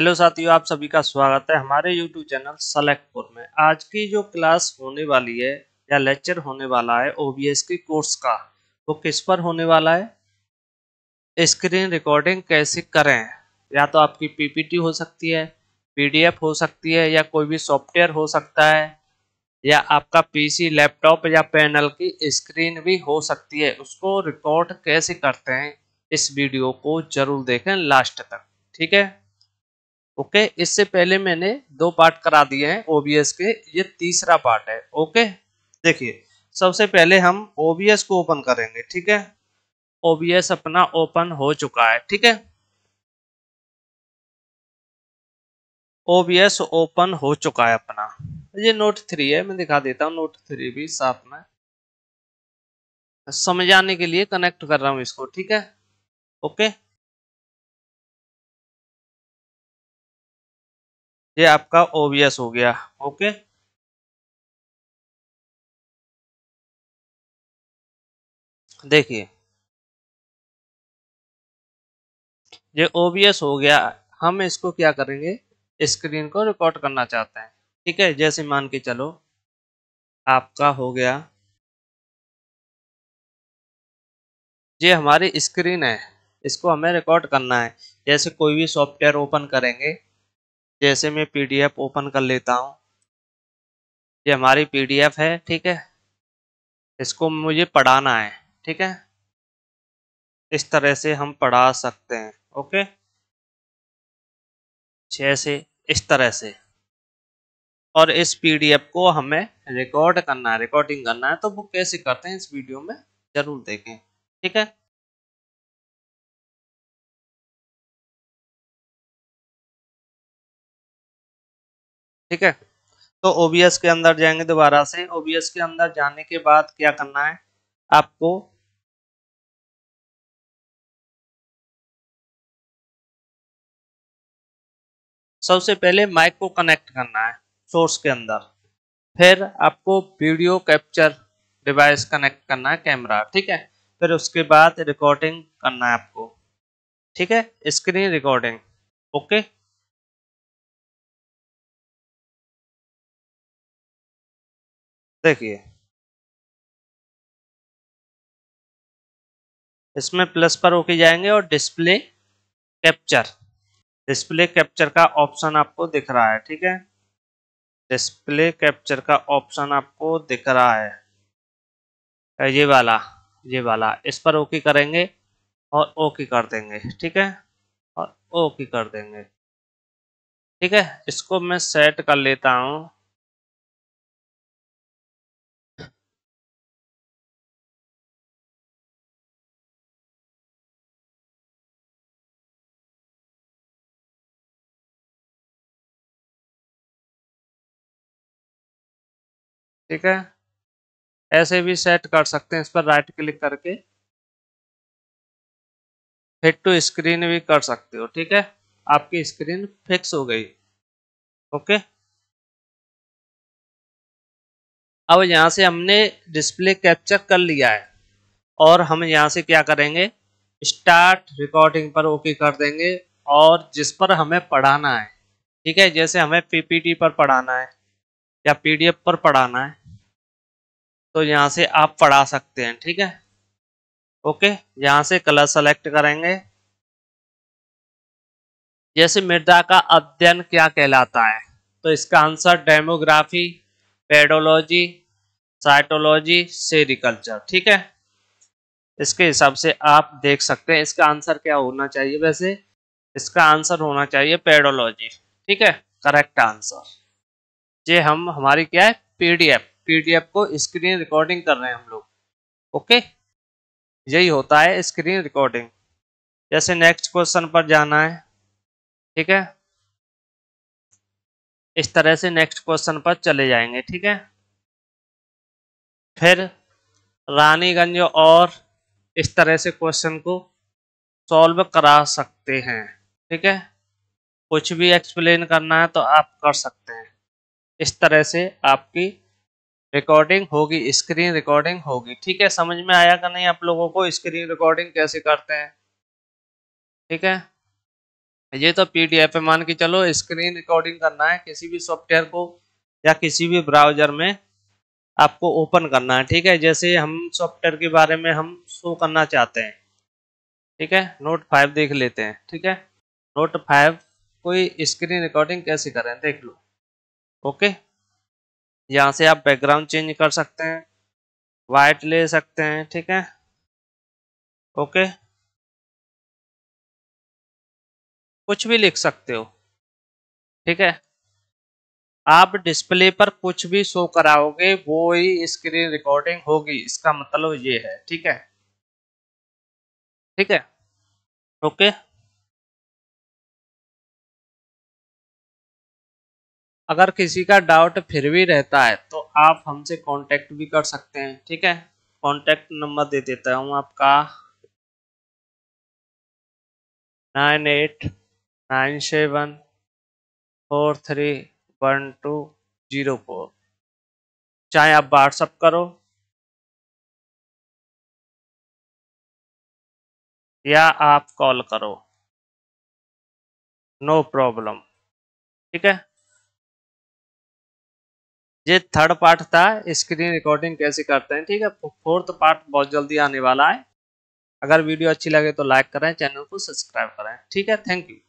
hello साथियों आप सभी का स्वागत है हमारे यूट्यूब चैनल सेलेक्टपुर में आज की जो क्लास होने वाली है या लेक्चर होने वाला है ओबीएस के कोर्स का वो किस पर होने वाला है स्क्रीन रिकॉर्डिंग कैसे करें या तो आपकी पीपीटी हो सकती है पीडीएफ हो सकती है या कोई भी सॉफ्टवेयर हो सकता है या आपका पी लैपटॉप या पैनल की स्क्रीन भी हो सकती है उसको रिकॉर्ड कैसे करते हैं इस वीडियो को जरूर देखें लास्ट तक ठीक है ओके इससे पहले मैंने दो पार्ट करा दिए हैं ओबीएस के ये तीसरा पार्ट है ओके देखिए सबसे पहले हम ओबीएस को ओपन करेंगे ठीक है ओबीएस अपना ओपन हो चुका है ठीक है ओबीएस ओपन हो चुका है अपना ये नोट थ्री है मैं दिखा देता हूँ नोट थ्री भी साथ में समझाने के लिए कनेक्ट कर रहा हूँ इसको ठीक है ओके ये आपका ओबीएस हो गया ओके देखिए ये ओबियस हो गया हम इसको क्या करेंगे स्क्रीन को रिकॉर्ड करना चाहते हैं ठीक है जैसे मान के चलो आपका हो गया ये हमारी स्क्रीन है इसको हमें रिकॉर्ड करना है जैसे कोई भी सॉफ्टवेयर ओपन करेंगे जैसे मैं पीडीएफ ओपन कर लेता हूँ ये हमारी पीडीएफ है ठीक है इसको मुझे पढ़ाना है ठीक है इस तरह से हम पढ़ा सकते हैं ओके जैसे इस तरह से और इस पीडीएफ को हमें रिकॉर्ड करना है रिकॉर्डिंग करना है तो वो कैसे करते हैं इस वीडियो में जरूर देखें ठीक है ठीक है तो ओबीएस के अंदर जाएंगे दोबारा से ओबीएस के अंदर जाने के बाद क्या करना है आपको सबसे पहले माइक को कनेक्ट करना है सोर्स के अंदर फिर आपको वीडियो कैप्चर डिवाइस कनेक्ट करना है कैमरा ठीक है फिर उसके बाद रिकॉर्डिंग करना है आपको ठीक है स्क्रीन रिकॉर्डिंग ओके देखिए इसमें प्लस पर ओके जाएंगे और डिस्प्ले कैप्चर डिस्प्ले कैप्चर का ऑप्शन आपको दिख रहा है ठीक है डिस्प्ले कैप्चर का ऑप्शन आपको दिख रहा है ये वाला ये वाला इस पर ओके करेंगे और ओके कर देंगे ठीक है और ओके कर देंगे ठीक है इसको मैं सेट कर लेता हूँ ठीक है ऐसे भी सेट कर सकते हैं इस पर राइट क्लिक करके फिट टू स्क्रीन भी कर सकते हो ठीक है आपकी स्क्रीन फिक्स हो गई ओके अब यहां से हमने डिस्प्ले कैप्चर कर लिया है और हम यहां से क्या करेंगे स्टार्ट रिकॉर्डिंग पर ओके कर देंगे और जिस पर हमें पढ़ाना है ठीक है जैसे हमें पीपीटी पर पढ़ाना है या पीडीएफ पर पढ़ाना है तो यहाँ से आप पढ़ा सकते हैं ठीक है ओके यहाँ से कलर सेलेक्ट करेंगे जैसे मृदा का अध्ययन क्या कहलाता है तो इसका answer demography pedology cytology sericulture ठीक है इसके हिसाब से आप देख सकते हैं इसका आंसर क्या होना चाहिए वैसे इसका आंसर होना चाहिए पेडोलॉजी ठीक है करेक्ट आंसर ये हम हमारी क्या है पीडीएफ पीडीएफ को स्क्रीन रिकॉर्डिंग कर रहे हैं हम लोग ओके यही होता है स्क्रीन रिकॉर्डिंग जैसे नेक्स्ट क्वेश्चन पर जाना है ठीक है इस तरह से नेक्स्ट क्वेश्चन पर चले जाएंगे ठीक है फिर रानीगंज और इस तरह से क्वेश्चन को सॉल्व करा सकते हैं ठीक है कुछ भी एक्सप्लेन करना है तो आप कर सकते हैं इस तरह से आपकी रिकॉर्डिंग होगी स्क्रीन रिकॉर्डिंग होगी ठीक है समझ में आया का नहीं आप लोगों को स्क्रीन रिकॉर्डिंग कैसे करते हैं ठीक है ये तो पीडीएफ है मान के चलो स्क्रीन रिकॉर्डिंग करना है किसी भी सॉफ्टवेयर को या किसी भी ब्राउजर में आपको ओपन करना है ठीक है जैसे हम सॉफ्टवेयर के बारे में हम शो करना चाहते हैं ठीक है नोट फाइव देख लेते हैं ठीक है नोट फाइव कोई स्क्रीन रिकॉर्डिंग कैसे करें देख लो ओके यहाँ से आप बैकग्राउंड चेंज कर सकते हैं वाइट ले सकते हैं ठीक है ओके कुछ भी लिख सकते हो ठीक है आप डिस्प्ले पर कुछ भी शो कराओगे वो ही स्क्रीन रिकॉर्डिंग होगी इसका मतलब ये है ठीक है ठीक है ओके अगर किसी का डाउट फिर भी रहता है तो आप हमसे कांटेक्ट भी कर सकते हैं ठीक है कांटेक्ट नंबर दे देता हूँ आपका nine eight nine seven four three one two zero four चाहे आप व्हाट्सअप करो या आप कॉल करो नो प्रॉब्लम ठीक है ये थर्ड पार्ट था स्क्रीन रिकॉर्डिंग कैसे करते हैं ठीक है फोर्थ तो पार्ट बहुत जल्दी आने वाला है अगर वीडियो अच्छी लगे तो लाइक करें चैनल को सब्सक्राइब करें ठीक है थैंक यू